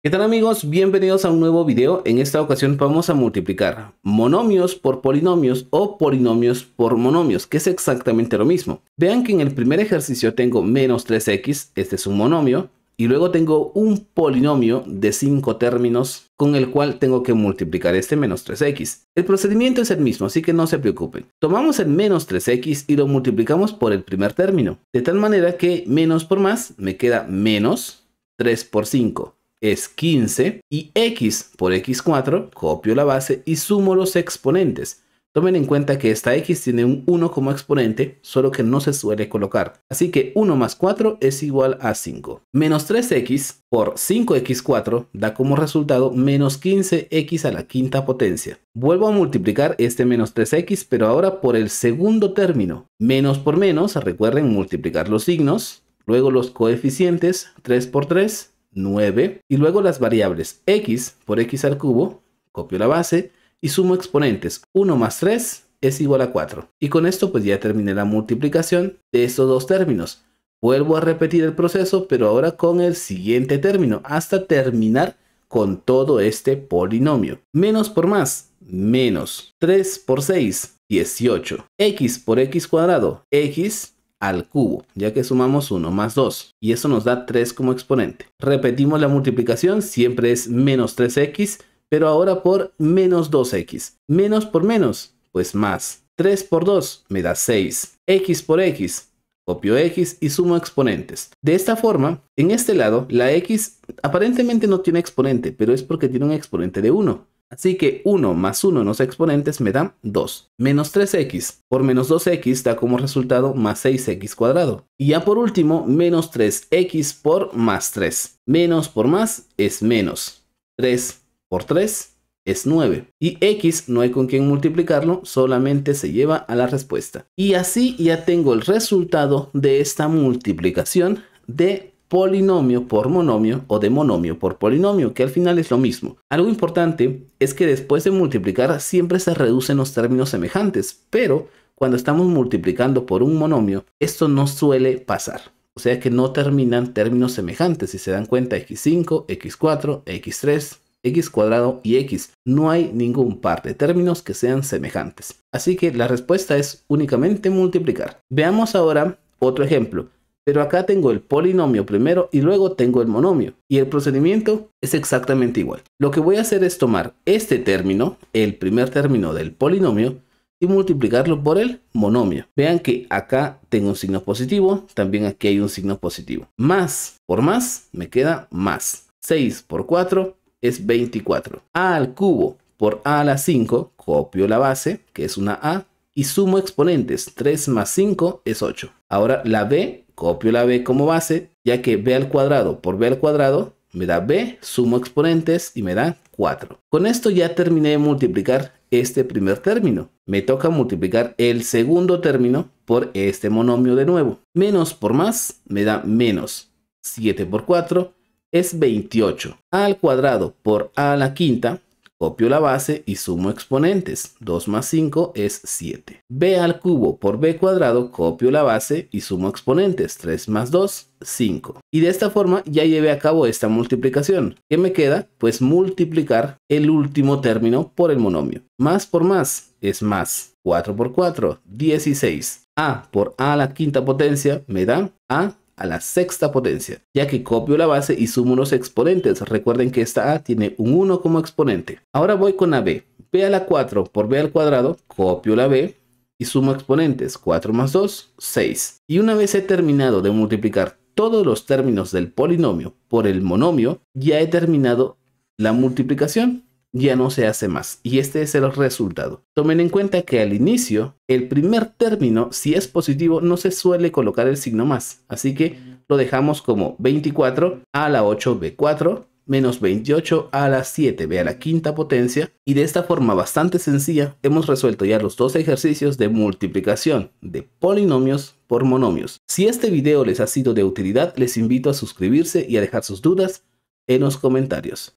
¿Qué tal amigos? Bienvenidos a un nuevo video. En esta ocasión vamos a multiplicar monomios por polinomios o polinomios por monomios, que es exactamente lo mismo. Vean que en el primer ejercicio tengo menos 3x, este es un monomio, y luego tengo un polinomio de 5 términos con el cual tengo que multiplicar este menos 3x. El procedimiento es el mismo, así que no se preocupen. Tomamos el menos 3x y lo multiplicamos por el primer término, de tal manera que menos por más me queda menos 3 por 5 es 15 y x por x4, copio la base y sumo los exponentes. Tomen en cuenta que esta x tiene un 1 como exponente, solo que no se suele colocar. Así que 1 más 4 es igual a 5. Menos 3x por 5x4 da como resultado menos 15x a la quinta potencia. Vuelvo a multiplicar este menos 3x, pero ahora por el segundo término. Menos por menos, recuerden multiplicar los signos, luego los coeficientes, 3 por 3, 9 y luego las variables x por x al cubo, copio la base y sumo exponentes 1 más 3 es igual a 4. Y con esto pues ya terminé la multiplicación de estos dos términos. Vuelvo a repetir el proceso pero ahora con el siguiente término hasta terminar con todo este polinomio. Menos por más, menos 3 por 6, 18. x por x cuadrado, x al cubo, ya que sumamos 1 más 2 y eso nos da 3 como exponente. Repetimos la multiplicación, siempre es menos 3x, pero ahora por menos 2x. Menos por menos, pues más. 3 por 2 me da 6. x por x, copio x y sumo exponentes. De esta forma, en este lado, la x aparentemente no tiene exponente, pero es porque tiene un exponente de 1. Así que 1 más 1 en los exponentes me da 2. Menos 3x por menos 2x da como resultado más 6x cuadrado. Y ya por último, menos 3x por más 3. Menos por más es menos. 3 por 3 es 9. Y x no hay con quién multiplicarlo, solamente se lleva a la respuesta. Y así ya tengo el resultado de esta multiplicación de polinomio por monomio o de monomio por polinomio, que al final es lo mismo. Algo importante es que después de multiplicar siempre se reducen los términos semejantes, pero cuando estamos multiplicando por un monomio, esto no suele pasar. O sea que no terminan términos semejantes, si se dan cuenta x5, x4, x3, x cuadrado y x. No hay ningún par de términos que sean semejantes. Así que la respuesta es únicamente multiplicar. Veamos ahora otro ejemplo. Pero acá tengo el polinomio primero y luego tengo el monomio. Y el procedimiento es exactamente igual. Lo que voy a hacer es tomar este término, el primer término del polinomio, y multiplicarlo por el monomio. Vean que acá tengo un signo positivo, también aquí hay un signo positivo. Más por más me queda más. 6 por 4 es 24. A al cubo por A a la 5, copio la base, que es una A, y sumo exponentes. 3 más 5 es 8. Ahora la B Copio la b como base, ya que b al cuadrado por b al cuadrado me da b, sumo exponentes y me da 4. Con esto ya terminé de multiplicar este primer término. Me toca multiplicar el segundo término por este monomio de nuevo. Menos por más me da menos. 7 por 4 es 28. A al cuadrado por a a la quinta Copio la base y sumo exponentes. 2 más 5 es 7. b al cubo por b cuadrado, copio la base y sumo exponentes. 3 más 2, 5. Y de esta forma ya llevé a cabo esta multiplicación. ¿Qué me queda? Pues multiplicar el último término por el monomio. Más por más es más. 4 por 4, 16. a por a a la quinta potencia me da a a la sexta potencia, ya que copio la base y sumo los exponentes. Recuerden que esta A tiene un 1 como exponente. Ahora voy con la B. B a la 4 por B al cuadrado, copio la B y sumo exponentes. 4 más 2, 6. Y una vez he terminado de multiplicar todos los términos del polinomio por el monomio, ya he terminado la multiplicación ya no se hace más y este es el resultado. Tomen en cuenta que al inicio, el primer término, si es positivo, no se suele colocar el signo más, así que lo dejamos como 24 a la 8b4 menos 28 a la 7b a la quinta potencia y de esta forma bastante sencilla hemos resuelto ya los dos ejercicios de multiplicación de polinomios por monomios. Si este video les ha sido de utilidad, les invito a suscribirse y a dejar sus dudas en los comentarios.